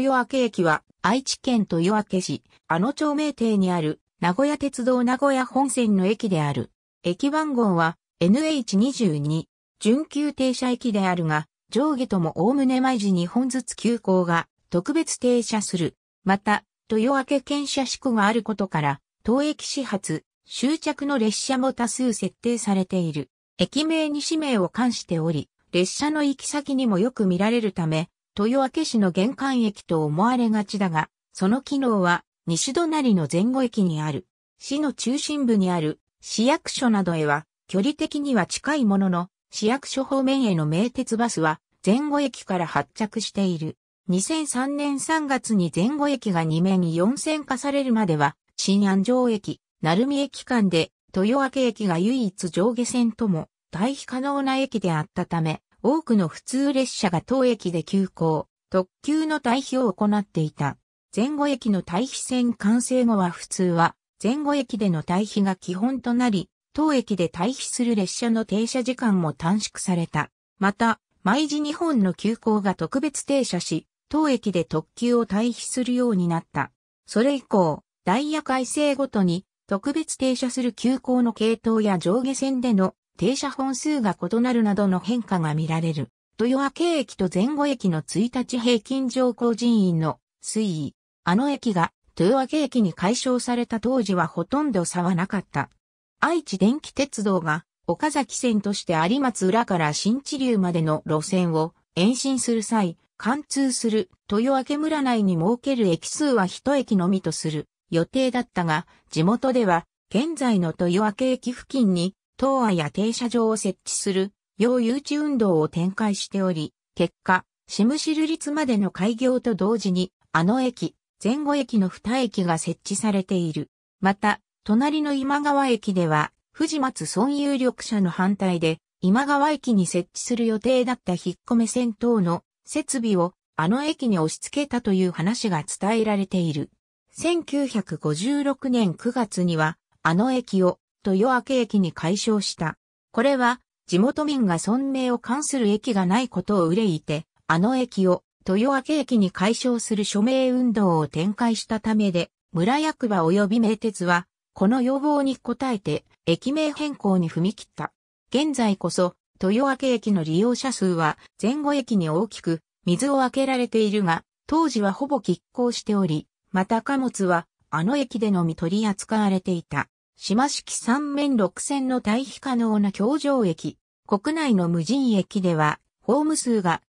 豊明駅は愛知県豊明市、あの町名亭にある名古屋鉄道名古屋本線の駅である。駅番号は NH22、準急停車駅であるが、上下ともおおむね毎時2本ずつ急行が特別停車する。また、豊明県車四区があることから、当駅始発、終着の列車も多数設定されている。駅名に氏名を冠しており、列車の行き先にもよく見られるため、豊明市の玄関駅と思われがちだが、その機能は西隣の前後駅にある、市の中心部にある市役所などへは距離的には近いものの、市役所方面への名鉄バスは前後駅から発着している。2003年3月に前後駅が2面4線化されるまでは、新安城駅、鳴海駅間で豊明駅が唯一上下線とも対比可能な駅であったため、多くの普通列車が当駅で急行、特急の退避を行っていた。前後駅の退避線完成後は普通は、前後駅での退避が基本となり、当駅で退避する列車の停車時間も短縮された。また、毎時日本の急行が特別停車し、当駅で特急を退避するようになった。それ以降、ダイヤ改正ごとに、特別停車する急行の系統や上下線での停車本数が異なるなどの変化が見られる。豊明駅と前後駅の1日平均乗降人員の推移。あの駅が豊明駅に解消された当時はほとんど差はなかった。愛知電気鉄道が岡崎線として有松浦から新地流までの路線を延伸する際、貫通する豊明村内に設ける駅数は一駅のみとする予定だったが、地元では現在の豊明駅付近に東亜や停車場を設置する、要誘致運動を展開しており、結果、シムシル立までの開業と同時に、あの駅、前後駅の二駅が設置されている。また、隣の今川駅では、藤松村有力者の反対で、今川駅に設置する予定だった引っ込め線等の設備をあの駅に押し付けたという話が伝えられている。1956年9月には、あの駅を豊明駅に解消した。これは、地元民が村名を冠する駅がないことを憂いて、あの駅を豊明駅に解消する署名運動を展開したためで、村役場及び名鉄は、この要望に応えて、駅名変更に踏み切った。現在こそ、豊明駅の利用者数は前後駅に大きく水を開けられているが、当時はほぼ拮抗しており、また貨物はあの駅でのみ取り扱われていた。島式三面六線の対比可能な橋上駅、国内の無人駅では、ホーム数が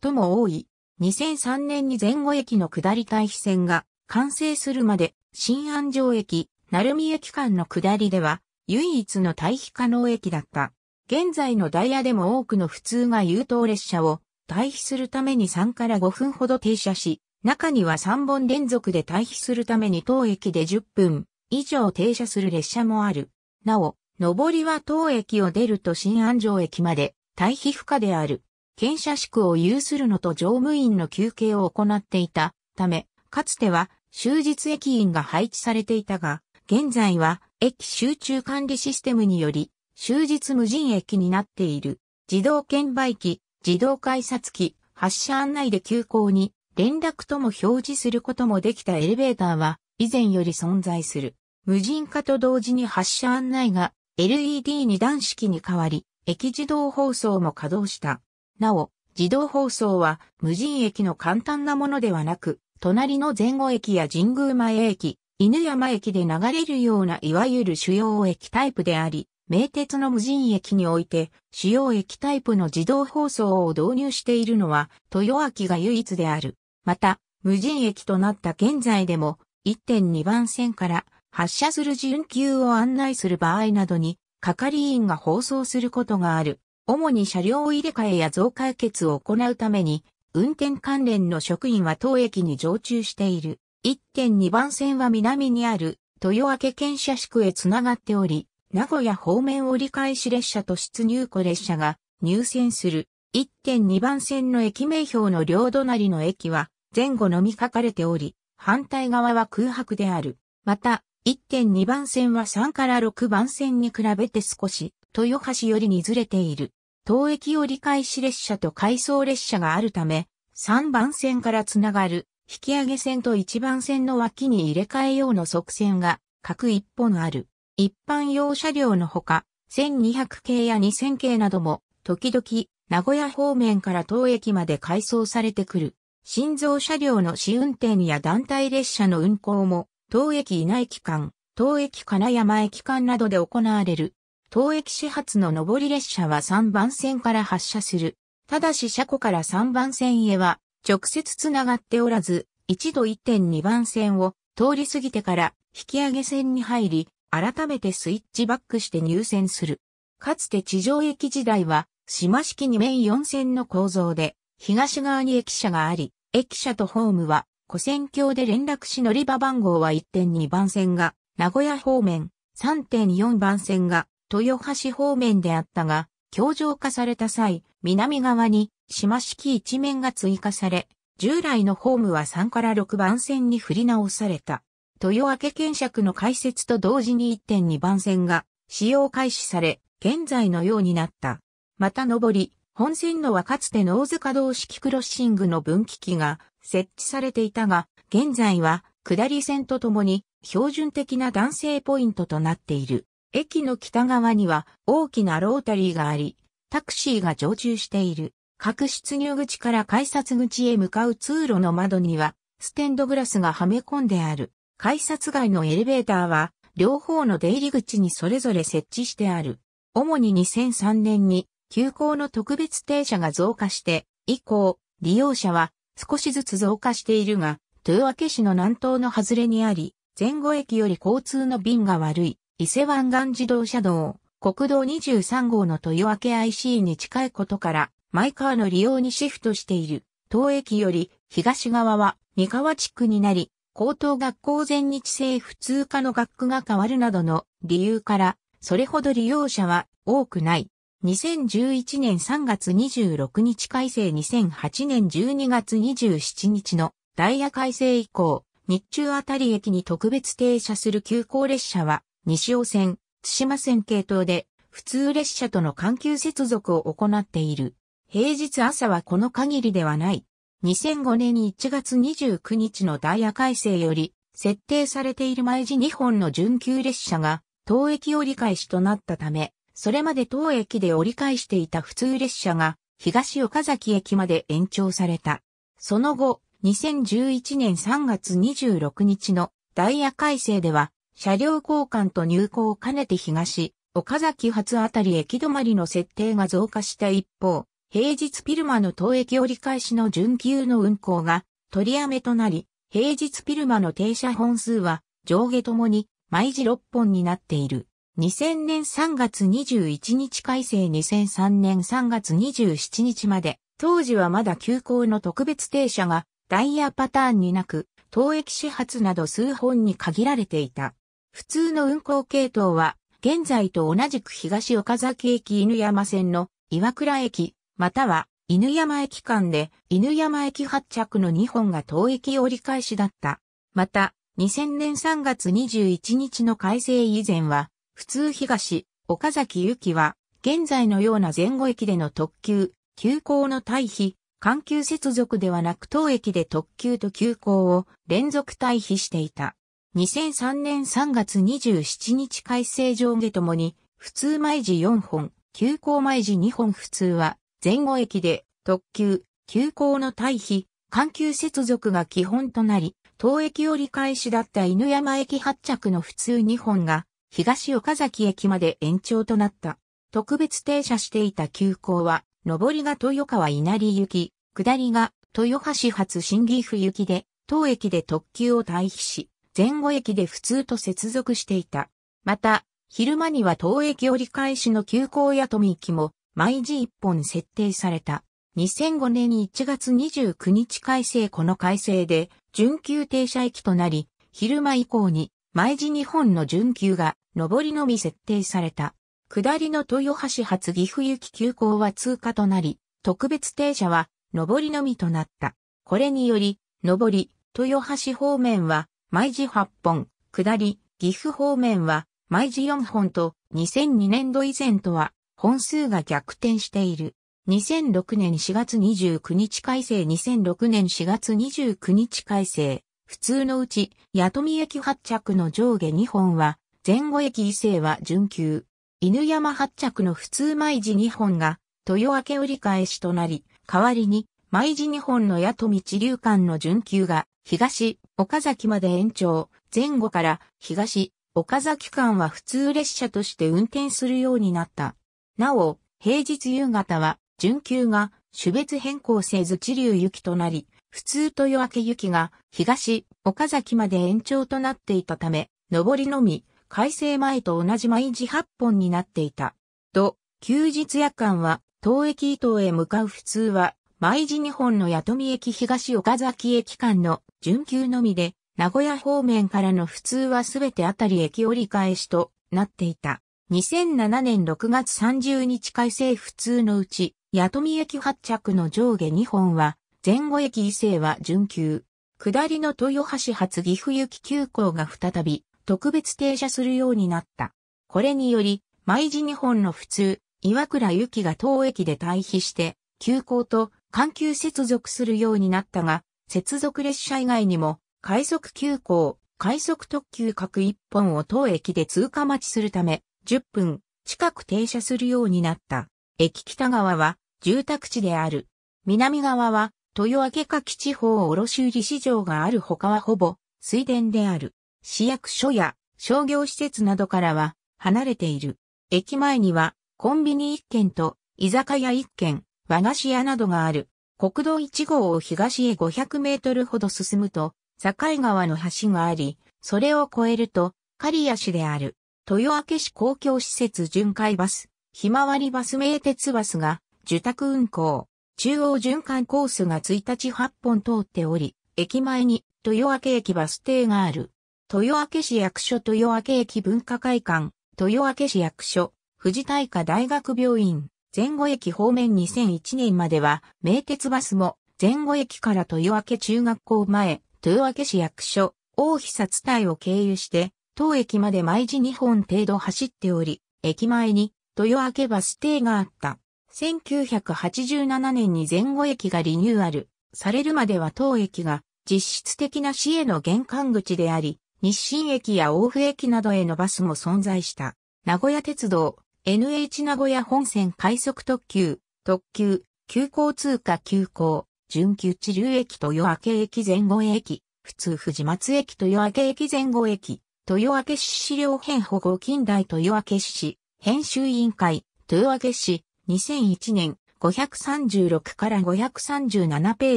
最も多い。2003年に前後駅の下り対比線が完成するまで、新安城駅、鳴海駅間の下りでは、唯一の対比可能駅だった。現在のダイヤでも多くの普通が優等列車を対比するために3から5分ほど停車し、中には3本連続で対比するために当駅で10分、以上停車する列車もある。なお、上りは当駅を出ると新安城駅まで対比不可である。検車宿を有するのと乗務員の休憩を行っていたため、かつては終日駅員が配置されていたが、現在は駅集中管理システムにより、終日無人駅になっている。自動券売機、自動改札機、発車案内で急行に連絡とも表示することもできたエレベーターは以前より存在する。無人化と同時に発車案内が LED 二段式に変わり、駅自動放送も稼働した。なお、自動放送は無人駅の簡単なものではなく、隣の前後駅や神宮前駅、犬山駅で流れるようないわゆる主要駅タイプであり、名鉄の無人駅において主要駅タイプの自動放送を導入しているのは豊明が唯一である。また、無人駅となった現在でも1.2番線から発射する準急を案内する場合などに、係員が放送することがある。主に車両入れ替えや増解決を行うために、運転関連の職員は当駅に常駐している。1.2番線は南にある豊明県社宿へつながっており、名古屋方面折り返し列車と出入庫列車が入線する。1.2番線の駅名標の両隣の駅は前後のみ書かれており、反対側は空白である。また、1.2番線は3から6番線に比べて少し、豊橋よりにずれている。当駅折り返し列車と回送列車があるため、3番線からつながる、引き上げ線と1番線の脇に入れ替え用の側線が、各1本ある。一般用車両のほか、1200系や2000系なども、時々、名古屋方面から当駅まで改装されてくる。新造車両の試運転や団体列車の運行も当駅稲駅間、当駅金山駅間などで行われる。当駅始発の上り列車は3番線から発車する。ただし車庫から3番線へは直接つながっておらず、一度1.2番線を通り過ぎてから引き上げ線に入り、改めてスイッチバックして入線する。かつて地上駅時代は、島式2面4線の構造で、東側に駅舎があり、駅舎とホームは古戦橋で連絡し乗り場番号は1.2番線が、名古屋方面、3.4番線が、豊橋方面であったが、橋上化された際、南側に島式一面が追加され、従来のホームは3から6番線に振り直された。豊明検釈の開設と同時に1.2番線が使用開始され、現在のようになった。また上り、本線のはかつてノーズ稼働式クロッシングの分岐器が設置されていたが、現在は下り線とともに標準的な男性ポイントとなっている。駅の北側には大きなロータリーがあり、タクシーが常駐している。各出入口から改札口へ向かう通路の窓には、ステンドグラスがはめ込んである。改札外のエレベーターは、両方の出入り口にそれぞれ設置してある。主に2003年に、急行の特別停車が増加して、以降、利用者は少しずつ増加しているが、豊明市の南東の外れにあり、前後駅より交通の便が悪い、伊勢湾岸自動車道、国道23号の豊明 IC に近いことから、マイカーの利用にシフトしている。東駅より東側は三河地区になり、高等学校全日制普通科の学区が変わるなどの理由から、それほど利用者は多くない。2011年3月26日改正2008年12月27日のダイヤ改正以降、日中あたり駅に特別停車する急行列車は、西尾線、津島線系統で、普通列車との環球接続を行っている。平日朝はこの限りではない。2005年1月29日のダイヤ改正より、設定されている毎時2本の準急列車が、当駅折り返しとなったため、それまで当駅で折り返していた普通列車が東岡崎駅まで延長された。その後、2011年3月26日のダイヤ改正では、車両交換と入港を兼ねて東、岡崎発あたり駅止まりの設定が増加した一方、平日ピルマの当駅折り返しの準急の運行が取りやめとなり、平日ピルマの停車本数は上下ともに毎時6本になっている。2000年3月21日改正2003年3月27日まで、当時はまだ急行の特別停車がダイヤパターンになく、当駅始発など数本に限られていた。普通の運行系統は、現在と同じく東岡崎駅犬山線の岩倉駅、または犬山駅間で犬山駅発着の2本が当駅折り返しだった。また、2000年3月21日の改正以前は、普通東、岡崎行きは、現在のような前後駅での特急、急行の対比、環球接続ではなく当駅で特急と急行を連続対比していた。2003年3月27日改正上下ともに、普通毎時4本、急行毎時2本普通は、前後駅で特急、急行の対比、環球接続が基本となり、当駅折り返しだった犬山駅発着の普通2本が、東岡崎駅まで延長となった。特別停車していた急行は、上りが豊川稲荷行き、下りが豊橋発新岐阜行きで、当駅で特急を退避し、前後駅で普通と接続していた。また、昼間には当駅折り返しの急行や富行きも、毎時一本設定された。2005年1月29日改正この改正で、準急停車駅となり、昼間以降に毎時日本の準急が上りのみ設定された。下りの豊橋発岐阜行き急行は通過となり、特別停車は上りのみとなった。これにより、上り、豊橋方面は毎時8本、下り、岐阜方面は毎時4本と2002年度以前とは本数が逆転している。2006年4月29日改正2006年4月29日改正普通のうち、八富駅発着の上下2本は、前後駅異性は準急。犬山発着の普通毎時2本が、豊明売り返しとなり、代わりに、毎時2本の八富地流間の準急が、東、岡崎まで延長、前後から、東、岡崎間は普通列車として運転するようになった。なお、平日夕方は、準急が、種別変更せず地流行きとなり、普通豊明行きが東岡崎まで延長となっていたため、上りのみ改正前と同じ毎時8本になっていた。と、休日夜間は東駅伊東へ向かう普通は毎時2本の八富駅東岡崎駅間の準急のみで、名古屋方面からの普通はすべてあたり駅折り返しとなっていた。2007年6月30日改正普通のうち、八富駅発着の上下2本は、前後駅伊勢は準急。下りの豊橋発岐阜行き急行が再び特別停車するようになった。これにより、毎時日本の普通、岩倉行きが当駅で退避して、急行と環球接続するようになったが、接続列車以外にも、快速急行、快速特急各一本を当駅で通過待ちするため、10分近く停車するようになった。駅北側は住宅地である。南側は豊明柿地方卸売市場がある他はほぼ水田である。市役所や商業施設などからは離れている。駅前にはコンビニ1軒と居酒屋1軒、和菓子屋などがある。国道1号を東へ500メートルほど進むと、境川の橋があり、それを越えると、刈谷市である。豊明市公共施設巡回バス、ひまわりバス名鉄バスが、受託運行。中央循環コースが1日8本通っており、駅前に豊明駅バス停がある。豊明市役所豊明駅文化会館、豊明市役所、富士大科大学病院、前後駅方面2001年までは、名鉄バスも、前後駅から豊明中学校前、豊明市役所、大久津帯を経由して、当駅まで毎時2本程度走っており、駅前に豊明バス停があった。1987年に前後駅がリニューアルされるまでは当駅が実質的な市への玄関口であり、日清駅や大府駅などへのバスも存在した。名古屋鉄道、NH 名古屋本線快速特急、特急、急行通過急行、準急地流駅と夜明け駅前後駅、普通藤松駅と夜明け駅前後駅、豊明市資料編保護近代豊明市、編集委員会、豊明市、2001年536から537ペ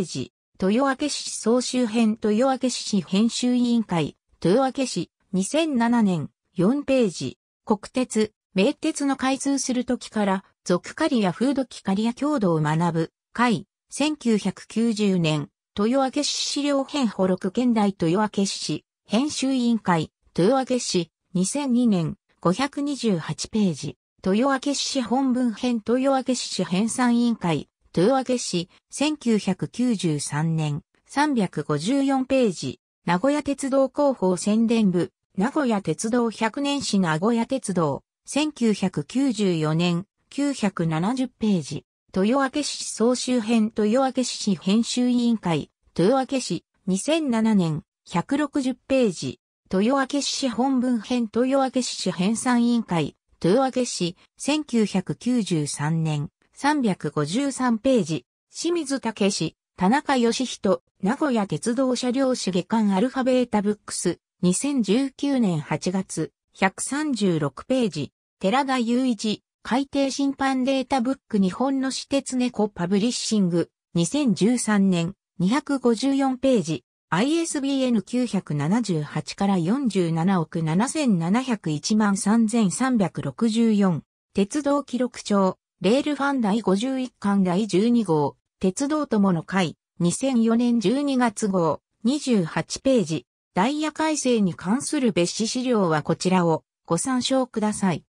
ージ、豊明市総集編豊明市編集委員会、豊明市2007年4ページ、国鉄、名鉄の開通する時から、俗狩りやフード機カリ郷土を学ぶ、会、1990年、豊明市資料編補録現代豊明市、編集委員会、豊明市、2002年、528ページ。豊明市本文編豊明市編纂委員会、豊明市、1993年、354ページ、名古屋鉄道広報宣伝部、名古屋鉄道100年市名古屋鉄道、1994年、970ページ、豊明市総集編豊明市編集委員会、豊明市、2007年、160ページ、豊明市本文編豊明市編纂委員会、豊明市、1993年、353ページ、清水武氏、田中義人、名古屋鉄道車両史下巻アルファベータブックス、2019年8月、136ページ、寺田雄一、海底審判データブック日本の私鉄猫パブリッシング、2013年、254ページ、ISBN 978から47億7701万3364。鉄道記録帳。レールファン第51巻第12号。鉄道友の会。2004年12月号。28ページ。ダイヤ改正に関する別紙資料はこちらをご参照ください。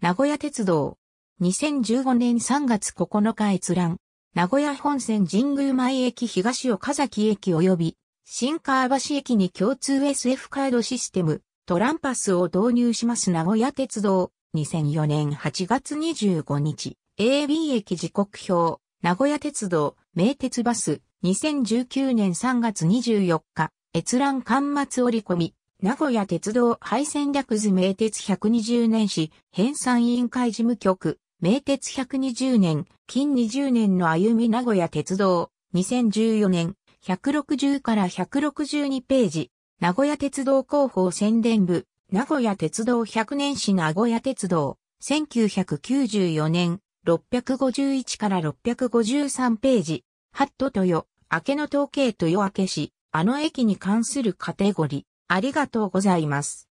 名古屋鉄道。2015年3月9日閲覧。名古屋本線神宮前駅東岡崎駅及び新川橋駅に共通 SF カードシステム、トランパスを導入します名古屋鉄道、2004年8月25日、AB 駅時刻表、名古屋鉄道、名鉄バス、2019年3月24日、閲覧刊末折り込み、名古屋鉄道廃線略図名鉄120年史、編纂委員会事務局、名鉄120年、近20年の歩み名古屋鉄道、2014年、160から162ページ、名古屋鉄道広報宣伝部、名古屋鉄道100年史名古屋鉄道、1994年、651から653ページ、ハット豊、明けの統計豊明市、あの駅に関するカテゴリー、ありがとうございます。